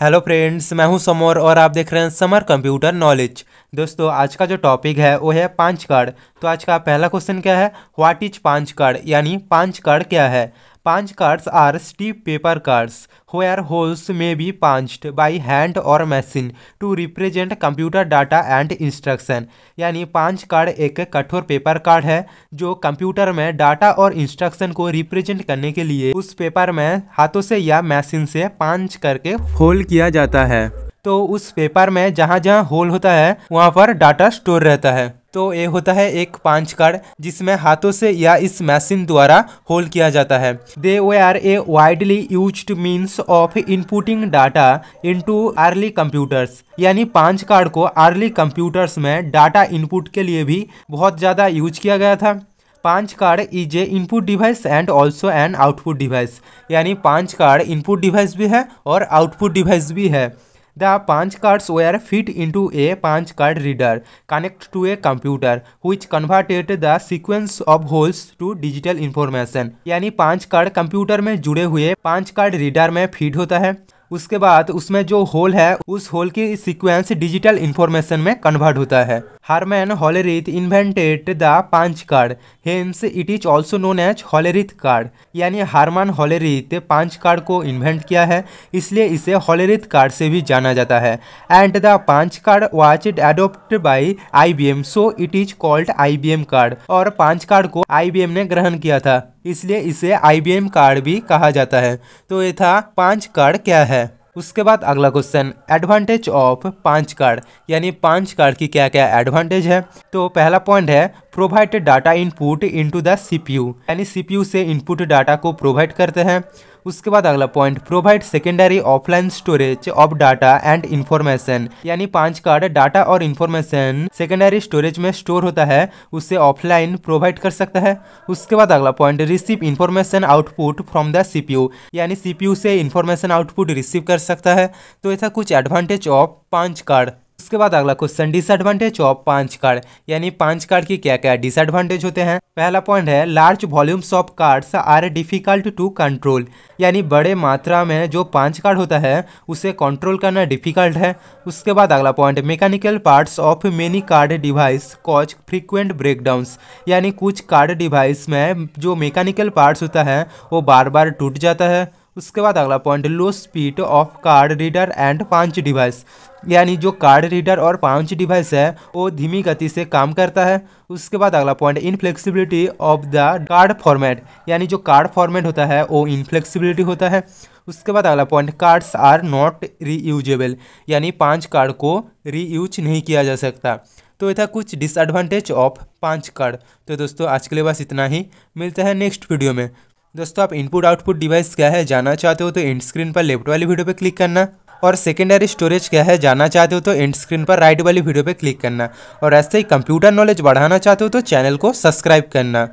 hello friends मैं हूं summer और आप देख रहे हैं समर कंप्यूटर नॉलेज दोस्तों आज का जो टॉपिक है वो है पांच कार्ड तो आज का पहला क्वेश्चन क्या है व्हाट इज पांच कार्ड यानी पांच कार्ड क्या है punch cards are stiff paper cards where holes may be punched by hand और machine to represent computer data and instruction यानी पांच कार्ड एक कठोर पेपर कार्ड है जो कंप्यूटर में डाटा और इंस्ट्रक्शन को रिप्रेजेंट करने के लिए उस पेपर में हाथों से या मशीन से पांच करके होल किया जाता है तो उस पेपर में जहाँ जहाँ होल होता है वहाँ पर डाटा स्टोर रहता है तो ये होता है एक पांच कार्ड जिसमें हाथों से या इस मशीन द्वारा होल्ड किया जाता है दे वे R A widely use means of inputting data into early computers यानी पांच कार्ड को अर्ली कंप्यूटर्स में डाटा इनपुट के लिए भी बहुत ज़्यादा यूज किया गया था punch card is a input device and also an output device यानी पांच कार्ड इनपुट डिवाइस भी है और आउटपुट डिवाइस भी है The punch cards were fit into a punch card reader connected to a computer which converted the sequence of holes to digital information यानी punch card computer में जुड़े हुए punch card reader में feed होता है उसके बाद उसमें जो होल है उस होल की सीक्वेंस डिजिटल इंफॉर्मेशन में कन्वर्ट होता है Herman Hollerith invented the punch card hence it is also known as Hollerith card यानी हारमान हॉलेरिथ पांच कार्ड को इन्वेंट किया है इसलिए इसे हॉलेरिथ कार्ड से भी जाना जाता है and the punch card watch it adopt by I B M so it is called I B M card और पांच कार्ड को आई बी एम ने ग्रहण किया था इसलिए इसे आई कार्ड भी कहा जाता है तो ये था पाँच कार्ड क्या है उसके बाद अगला question advantage of punch card यानी पांच कार्ड की क्या क्या एडवांटेज है तो पहला पॉइंट है provide data input into the CPU यानी सीपीयू से इनपुट डाटा को प्रोवाइड करते हैं उसके बाद अगला point provide secondary offline storage of data and information यानी पांच कार्ड डाटा और इन्फॉर्मेशन सेकेंडरी स्टोरेज में स्टोर होता है उसे ऑफलाइन प्रोवाइड कर सकता है उसके बाद अगला point receive information output from the CPU यानी सीपीयू से इन्फॉर्मेशन आउटपुट रिसीव कर सकता है तो ऐसा कुछ एडवांटेज ऑफ पांच कार्ड उसके बाद अगला question disadvantage of punch card यानी पांच कार्ड की क्या क्या डिसएडवांटेज होते हैं पहला पॉइंट है large volumes of cards are difficult to control यानी बड़े मात्रा में जो पांच कार्ड होता है उसे कंट्रोल करना डिफिकल्ट है उसके बाद अगला point mechanical parts of many card device cause frequent breakdowns यानी कुछ कार्ड डिवाइस में जो मैकेनिकल पार्ट्स होता है वो बार बार टूट जाता है उसके बाद अगला point low speed of card reader and punch device यानी जो कार्ड रीडर और पांच डिवाइस है वो धीमी गति से काम करता है उसके बाद अगला point inflexibility of the card format यानी जो कार्ड फॉर्मेट होता है वो इनफ्लेक्सिबिलिटी होता है उसके बाद अगला point cards are not reusable यानी पांच कार्ड को रीयूज नहीं किया जा सकता तो ये था कुछ डिसएडवांटेज ऑफ पांच कार्ड तो दोस्तों आज के लिए बस इतना ही मिलता है नेक्स्ट वीडियो में दोस्तों आप इनपुट आउटपुट डिवाइस क्या है जाना चाहते हो तो एंड स्क्रीन पर लेफ्ट वाली वीडियो पर क्लिक करना और सेकेंडरी स्टोरेज क्या है जाना चाहते हो तो एंड स्क्रीन पर राइट वाली वीडियो पर क्लिक करना और ऐसे ही कंप्यूटर नॉलेज बढ़ाना चाहते हो तो चैनल को सब्सक्राइब करना